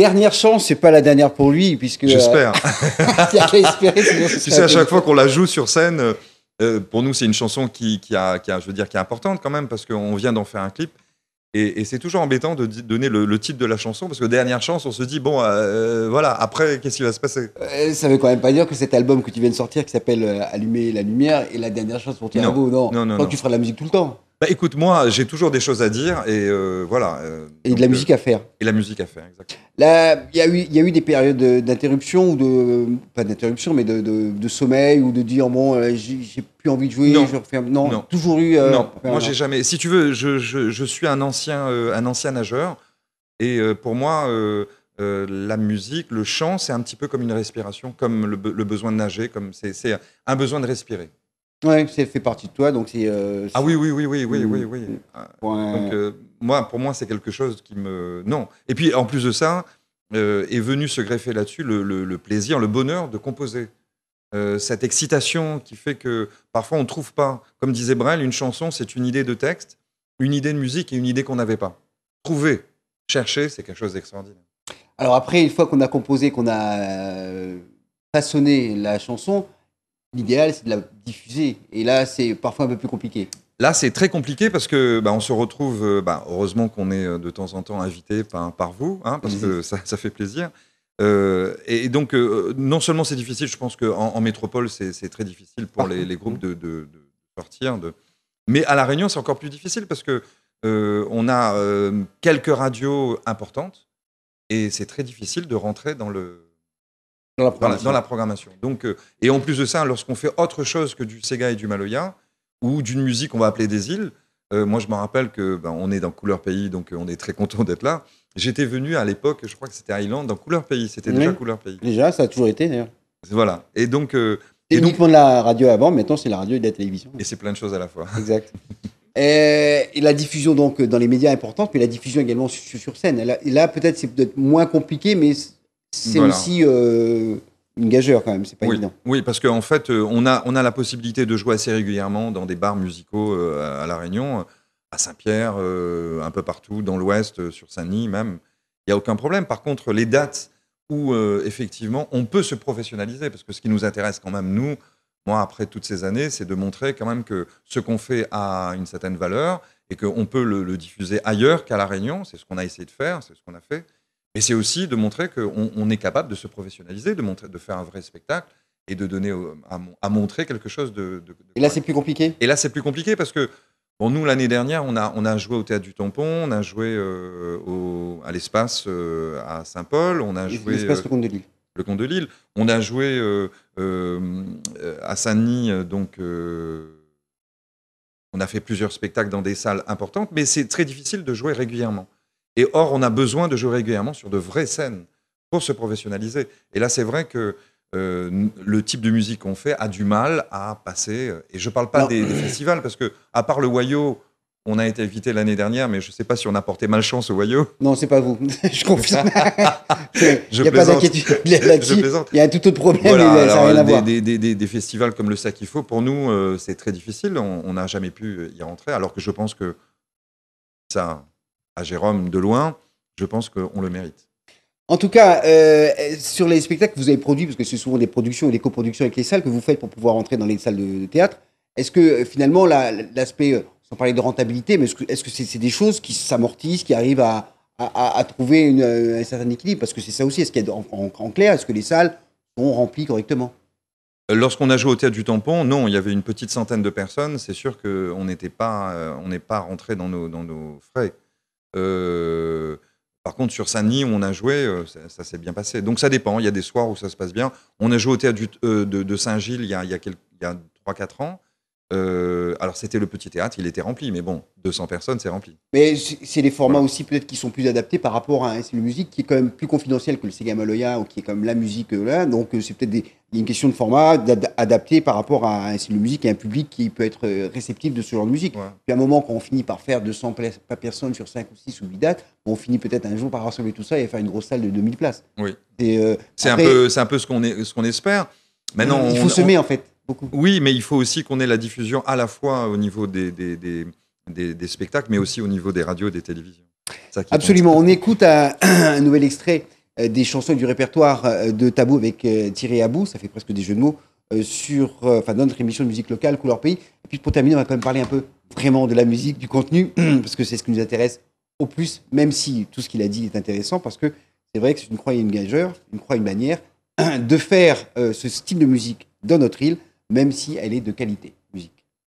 dernière chance, c'est pas la dernière pour lui, puisque. Euh, J'espère. tu sais, à chaque fois qu'on la joue sur scène, euh, euh, pour nous, c'est une chanson qui, a, je veux dire, qui est importante quand même, parce qu'on vient d'en faire un clip. Et, c'est toujours embêtant de donner le, titre de la chanson, parce que dernière chance, on se dit, bon, voilà, après, qu'est-ce qui va se passer Ça Ça veut quand même pas dire que cet album que tu viens de sortir, qui s'appelle Allumer la lumière, est la dernière chance pour Thierry non. non. non, non tu feras de la musique tout le temps. Bah, écoute, moi, j'ai toujours des choses à dire et euh, voilà. Euh, et de la euh, musique à faire. Et la musique à faire, exactement. il y, y, a eu des périodes d'interruption ou de. Pas d'interruption, mais de, de, sommeil ou de dire bon, j'ai plus envie de jouer, non. je referme. Non, non. toujours eu. non, moi, j'ai jamais. Si tu veux, je, je, je suis un ancien, un ancien nageur et pour moi. la musique, le chant, c'est un petit peu comme une respiration, comme le, besoin de nager, comme c'est un besoin de respirer. Oui, c'est fait partie de toi, donc c'est. Euh, ah oui, oui, oui, oui, oui, oui, oui. Donc, euh, moi, pour moi, c'est quelque chose qui me. Non. Et puis, en plus de ça, euh, est venu se greffer là-dessus le, le, plaisir, le bonheur de composer. cette excitation qui fait que parfois on ne trouve pas. Comme disait Brel, une chanson, c'est une idée de texte, une idée de musique et une idée qu'on n'avait pas. Trouver, chercher, c'est quelque chose d'extraordinaire. Alors après, une fois qu'on a composé, qu'on a façonné la chanson, l'idéal, c'est de la diffuser. Et là, c'est parfois un peu plus compliqué. Là, c'est très compliqué parce que bah, on se retrouve. Euh, bah, heureusement qu'on est euh, de temps en temps invité par, par vous, hein, parce que ça, ça, fait plaisir. Euh, et donc, non seulement c'est difficile, je pense qu'en en métropole, c'est très difficile pour les, groupes mm. de, sortir. De... Mais à La Réunion, c'est encore plus difficile parce que on a quelques radios importantes et c'est très difficile de rentrer dans le, dans la programmation. Donc, euh, et en plus de ça, lorsqu'on fait autre chose que du Sega et du Maloya, ou d'une musique qu'on va appeler des îles, euh, moi je me rappelle que ben, on est dans Couleur Pays, donc euh, on est très content d'être là. J'étais venu à l'époque, je crois que c'était Island, dans Couleur Pays, c'était déjà Couleur Pays. Déjà, ça a toujours été d'ailleurs. Voilà. Et donc. et uniquement de la radio avant, maintenant c'est la radio et la télévision. Et c'est plein de choses à la fois. Exact. Et, la diffusion donc dans les médias importantes, importante, mais la diffusion également sur, scène. là, là peut-être c'est peut-être moins compliqué, mais c'est aussi euh, une gageure quand même, c'est pas évident. Oui, parce qu'en fait, euh, on a, on a la possibilité de jouer assez régulièrement dans des bars musicaux euh, à, La Réunion, à Saint-Pierre, un peu partout, dans l'Ouest, sur Saint-Denis même. Il n'y a aucun problème. Par contre, les dates où effectivement on peut se professionnaliser, parce que ce qui nous intéresse quand même, nous, moi, après toutes ces années, c'est de montrer quand même que ce qu'on fait a une certaine valeur et qu'on peut le, diffuser ailleurs qu'à La Réunion. C'est ce qu'on a essayé de faire, c'est ce qu'on a fait. Mais c'est aussi de montrer qu'on est capable de se professionnaliser, de, montrer, de faire un vrai spectacle et de donner euh, à, montrer quelque chose de. et là, c'est plus compliqué. Et là, c'est plus compliqué parce que bon, nous l'année dernière, on a on a joué au théâtre du Tampon, on a joué euh, à l'espace euh, à Saint-Paul, on a joué l'espace le Comte de Lille. Le Comte de Lille. On a joué à Saint-Denis, donc. on a fait plusieurs spectacles dans des salles importantes, mais c'est très difficile de jouer régulièrement. Et or, on a besoin de jouer régulièrement sur de vraies scènes pour se professionnaliser. Et là, c'est vrai que euh, le type de musique qu'on fait a du mal à passer. Euh, et je ne parle pas des, festivals, parce que, à part le Wayo, on a été invité l'année dernière, mais je ne sais pas si on a porté malchance au Wayo. Non, c'est pas vous. je confirme. Il n'y a pas d'inquiétude Il y a tout autre problème. Voilà, des, festivals comme le sac faut pour nous, euh, c'est très difficile. On n'a jamais pu y rentrer, alors que je pense que ça Jérôme de loin, je pense qu'on le mérite. En tout cas, euh, sur les spectacles que vous avez produits, parce que c'est souvent des productions et des coproductions avec les salles que vous faites pour pouvoir entrer dans les salles de, théâtre, est-ce que euh, finalement l'aspect, euh, sans parler de rentabilité, mais est-ce que c'est des choses qui s'amortissent, qui arrivent à, trouver une, un certain équilibre Parce que c'est ça aussi, est-ce qu'il en, clair, est-ce que les salles sont remplies correctement Lorsqu'on a joué au théâtre du Tampon, non, il y avait une petite centaine de personnes. C'est sûr qu'on n'était pas, on n'est pas rentré dans dans nos frais. Euh, par contre, sur Saint-Denis, on a joué, euh, ça, s'est bien passé. Donc ça dépend, il y a des soirs où ça se passe bien. On a joué au théâtre euh, de, Saint-Gilles il y a, il y a 3-4 ans. Euh, alors c'était le petit théâtre, il était rempli, mais bon, 200 personnes, c'est rempli. Mais c'est les formats aussi peut-être qui sont plus adaptés par rapport à un de Musique qui est quand même plus confidentiel que le Sega Maloya ou qui est comme la musique euh, là. Donc euh, c'est peut-être une question de format adapté par rapport à un de Musique et un public qui peut être réceptif de ce genre de musique. Puis à un moment, quand on finit par faire 200 personnes sur 5 ou 6 ou 8 dates, on finit peut-être un jour par rassembler tout ça et faire une grosse salle de 2000 places. Oui. c'est un, peu, un peu ce qu'on espère. Maintenant, il faut se semer en fait. Oui, mais il faut aussi qu'on ait la diffusion à la fois au niveau des, des, des, des, spectacles, mais aussi au niveau des radios et des télévisions. Absolument. On écoute un, nouvel extrait euh, des chansons du répertoire euh, de Tabou avec euh, Thierry bout. Ça fait presque des jeux de mots sur enfin, notre émission de musique locale, Couleur Pays. Et puis pour terminer, on va quand même parler un peu vraiment de la musique, du contenu, parce que c'est ce qui nous intéresse au plus, même si tout ce qu'il a dit est intéressant, parce que c'est vrai que c'est une croix et une gageure, une croix et une bannière, de faire ce style de musique dans notre île même si elle est de qualité.